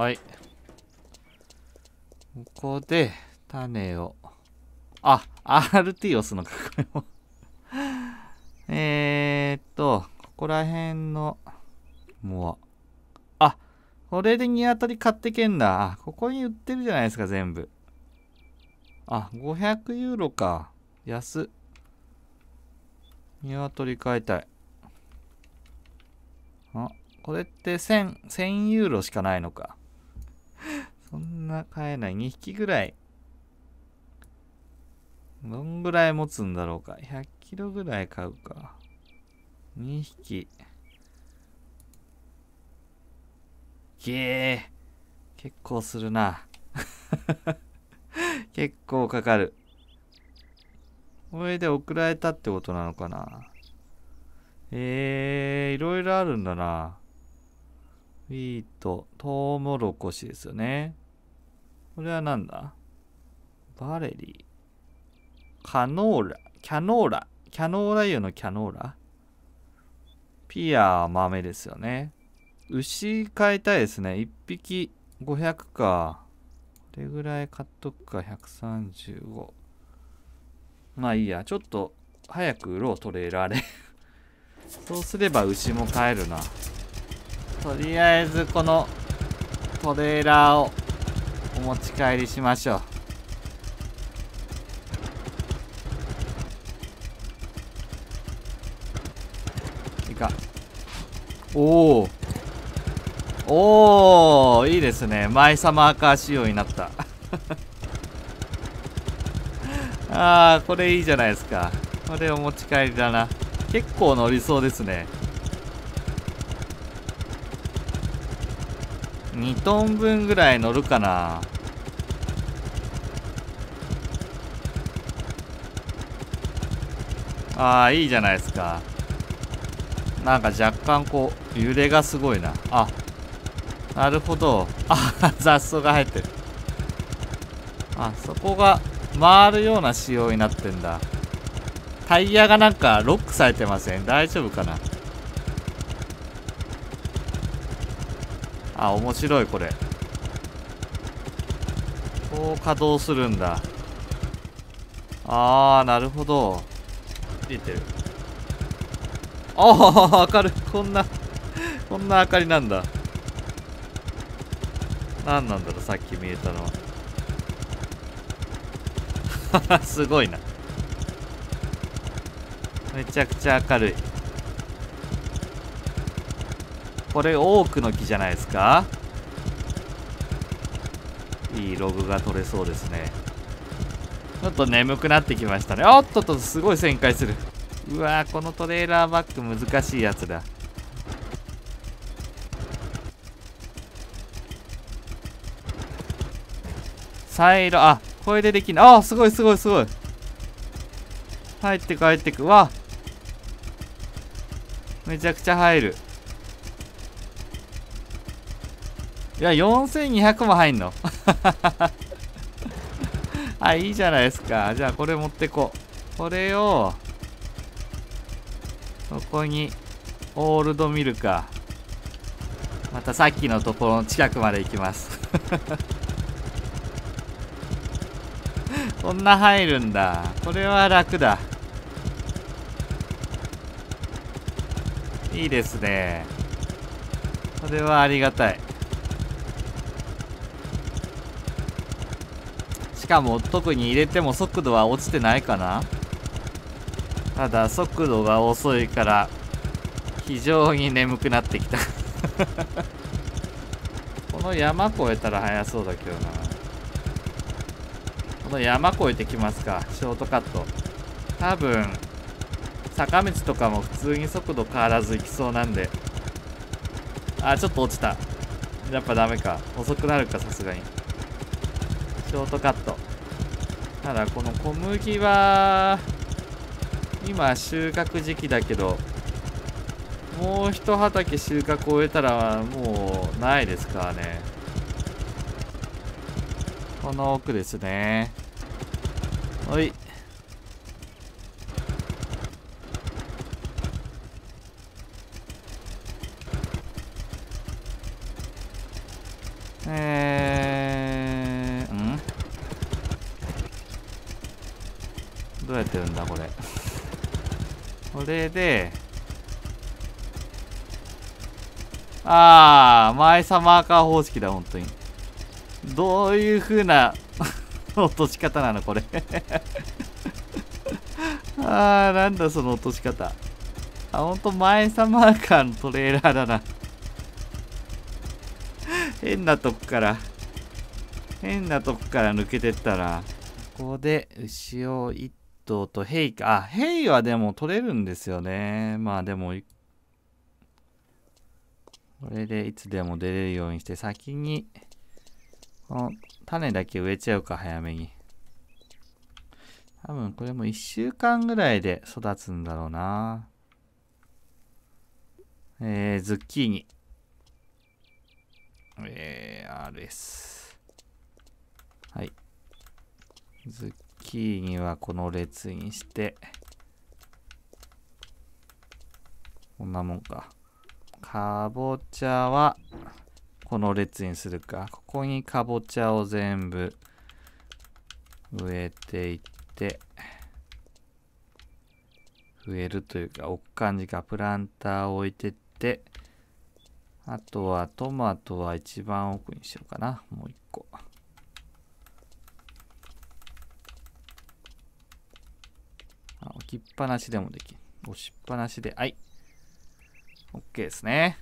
はいここで種をあ RT 押すのかこれも えっとここら辺のもうあこれでニワトリ買ってけんだここに売ってるじゃないですか全部あ500ユーロか安ニワトリ買いたいあこれって1000 1000ユーロしかないのかそんな飼えない。2匹ぐらい。どんぐらい持つんだろうか。100キロぐらい買うか。2匹。げえ。結構するな。結構かかる。これで送られたってことなのかな。えー、いろいろあるんだな。ウィート、トウモロコシですよね。これはなんだバレリー。カノーラ。キャノーラ。キャノーラ油のキャノーラピア豆ですよね。牛買いたいですね。1匹500か。これぐらい買っとくか。135。まあいいや。ちょっと早く売ろう、トレーラーで そうすれば牛も買えるな。とりあえずこのトレーラーをお持ち帰りしましょういいかおおおいいですねマイサマーカー仕様になった ああこれいいじゃないですかこれお持ち帰りだな結構乗りそうですね2トン分ぐらい乗るかなああいいじゃないですかなんか若干こう揺れがすごいなあなるほどあ 雑草が入ってるあそこが回るような仕様になってんだタイヤがなんかロックされてません大丈夫かなあ面白いこれこう稼働するんだああなるほどりてるああ明るいこんなこんな明かりなんだ何なんだろうさっき見えたのは すごいなめちゃくちゃ明るいこれ多くの木じゃないですかいいログが取れそうですねちょっと眠くなってきましたね。おっとっと、すごい旋回する。うわーこのトレーラーバッグ難しいやつだ。サイロ、あ、これでできない。あ、すごいすごいすごい。入ってく入ってく。わめちゃくちゃ入る。いや、4200も入んの。あ、いいじゃないですか。じゃあこれ持ってこう。これを、ここに、オールドミルカー。またさっきのところの近くまで行きます。こんな入るんだ。これは楽だ。いいですね。これはありがたい。かも特に入れても速度は落ちてないかなただ速度が遅いから非常に眠くなってきた この山越えたら速そうだけどなこの山越えてきますかショートカット多分坂道とかも普通に速度変わらず行きそうなんであちょっと落ちたやっぱダメか遅くなるかさすがにショートカットただこの小麦は今収穫時期だけどもう一畑収穫を終えたらもうないですからねこの奥ですねはいてるんだこれこれでああ前さマーカー方式だ本当にどういう風な 落とし方なのこれ ああなんだその落とし方あ本当前さマーカーのトレーラーだな 変なとこから変なとこから抜けてったらここで牛を行ってとヘイか。あ、ヘイはでも取れるんですよね。まあでも、これでいつでも出れるようにして、先に、この種だけ植えちゃうか、早めに。多分これも1週間ぐらいで育つんだろうな。えー、ズッキーニ。えー、RS。はい。ズッキーにはこの列にして、こんなもんか。かぼちゃは、この列にするか。ここにかぼちゃを全部植えていって、増えるというか、置く感じか、プランターを置いてって、あとはトマトは一番奥にしようかな。もう一個。置きっぱなしでもできる。押しっぱなしで、はい。OK ですね。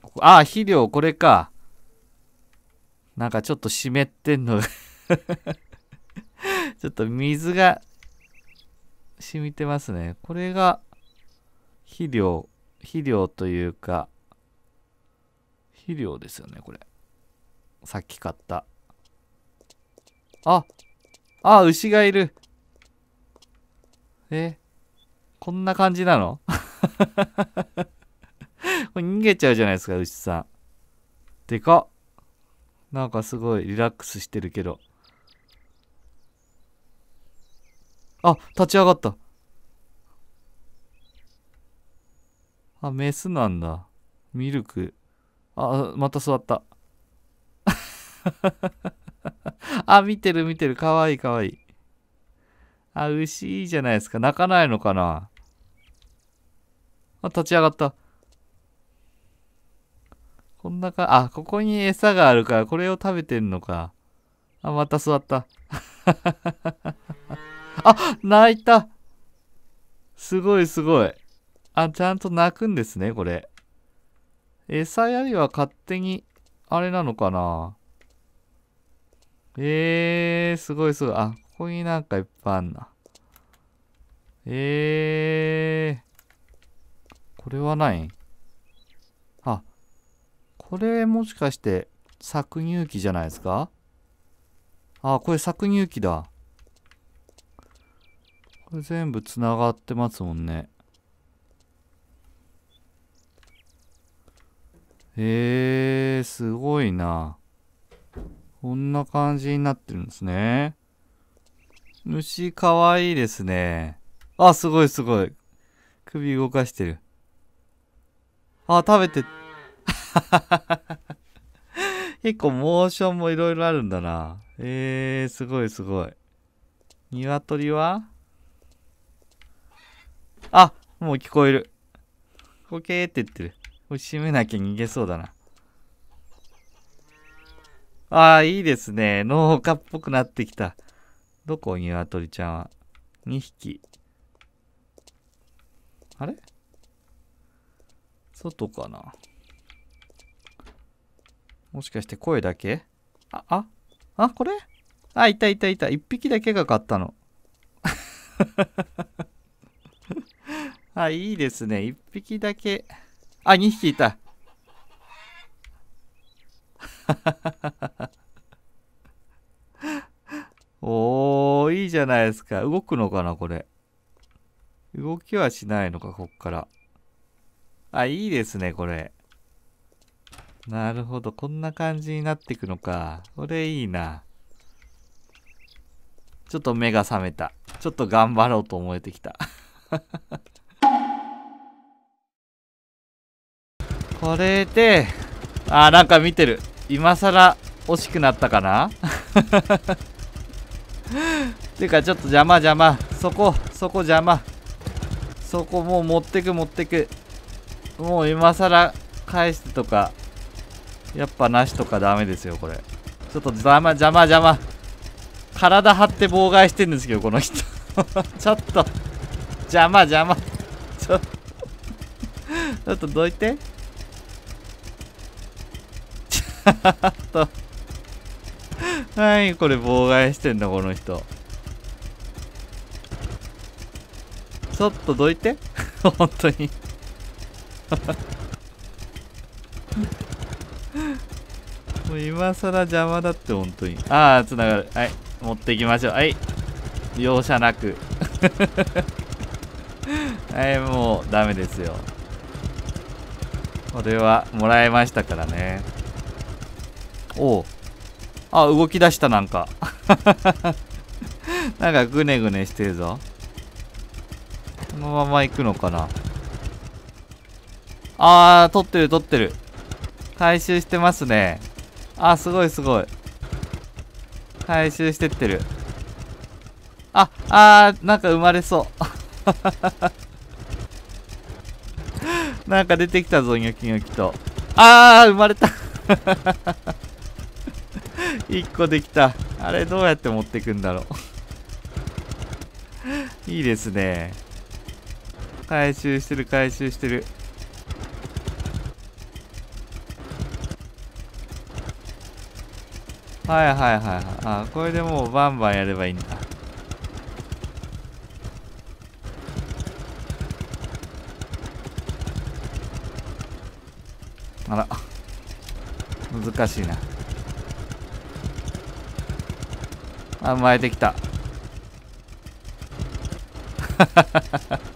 ここああ、肥料、これか。なんかちょっと湿ってんの ちょっと水が染みてますね。これが肥料、肥料というか、肥料ですよね、これ。さっき買った。ああ、牛がいる。えこんな感じなの これ逃げちゃうじゃないですか、牛さん。でかっ。なんかすごいリラックスしてるけど。あ、立ち上がった。あ、メスなんだ。ミルク。あ、また座った。あ、見てる見てる。かわいいかわいい。あ、牛いいじゃないですか。泣かないのかなあ、立ち上がった。こんなか、あ、ここに餌があるから、これを食べてんのか。あ、また座った。あ、泣いたすごいすごい。あ、ちゃんと泣くんですね、これ。餌やりは勝手に、あれなのかなえー、すごいすごい。あ、こになんかいっぱいあんな。えー。これはないあ、これもしかして搾乳機じゃないですかあ、これ搾乳機だ。これ全部つながってますもんね。えー、すごいな。こんな感じになってるんですね。虫かわいいですね。あ、すごいすごい。首動かしてる。あ、食べて。結構モーションもいろいろあるんだな。えー、すごいすごい。鶏はあ、もう聞こえる。コケーって言ってる。これ閉めなきゃ逃げそうだな。ああ、いいですね。農家っぽくなってきた。どこニワトリちゃんは。2匹。あれ外かなもしかして声だけあ、あ、あ、これあ、いたいたいた。1匹だけが買ったの。あ、いいですね。1匹だけ。あ、2匹いた。ゃないですか。動くのかな、これ。動きはしないのか、こっから。あ、いいですね、これ。なるほど。こんな感じになっていくのか。これいいな。ちょっと目が覚めた。ちょっと頑張ろうと思えてきた。これで、あ、なんか見てる。今更惜しくなったかな てかちょっと邪魔邪魔そこそこ邪魔そこもう持ってく持ってくもう今更返してとかやっぱなしとかダメですよこれちょっと邪魔邪魔邪魔体張って妨害してんですけどこの人 ちょっと邪魔邪魔ちょちょっとどいてちょっとはいこれ妨害してんだこの人ちょっとどいて 本当に もう今更邪魔だって本当にああつながるはい持っていきましょうはい容赦なく はいもうダメですよこれはもらえましたからねおおあ動き出したなんかなんかグネグネしてるぞこのまま行くのかなあー、取ってる取ってる。回収してますね。あ、すごいすごい。回収してってる。あ、あー、なんか生まれそう。なんか出てきたぞ、ニョキニョキと。あー、生まれた1 個できた。あれ、どうやって持ってくんだろう いいですね。回収してる回収してるはいはいはいはいあこれでもうバンバンやればいいんだあら難しいなあ巻いてきたハハハハ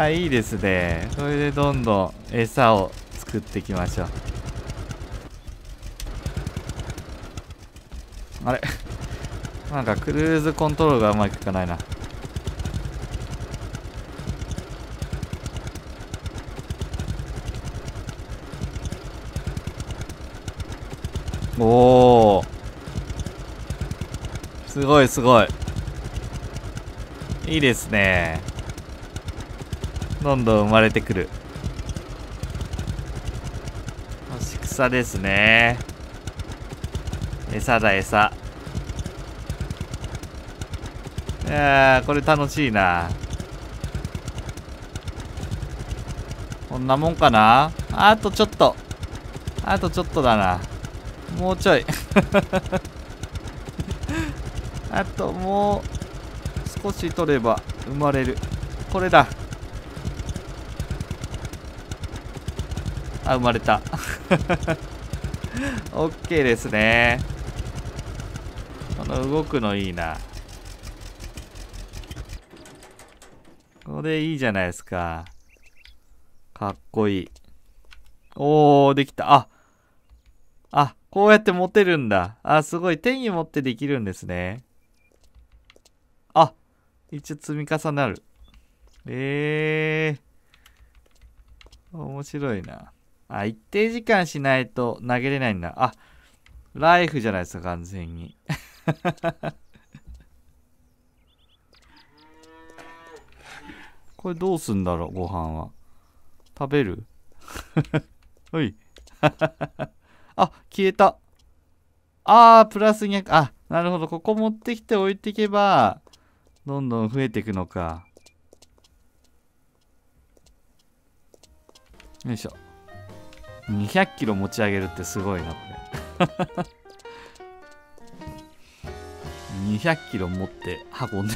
あいいですねそれでどんどん餌を作っていきましょうあれ なんかクルーズコントロールがうまくいかないなおおすごいすごいいいですねどんどん生まれてくる干し草ですね餌だ餌いやーこれ楽しいなこんなもんかなあとちょっとあとちょっとだなもうちょい あともう少し取れば生まれるこれだあ生まれたオッケーですねこの動くのいいなこれいいじゃないですかかっこいいおーできたああこうやって持てるんだあすごい手に持ってできるんですねあ一応積み重なるえー、面白いなあ、一定時間しないと投げれないんだ。あ、ライフじゃないですか、完全に。これどうすんだろう、ご飯は。食べるほ い。あ、消えた。あー、プラス200。あ、なるほど。ここ持ってきて置いていけば、どんどん増えていくのか。よいしょ。200キロ持ち上げるってすごいなこれ200キロ持って運んで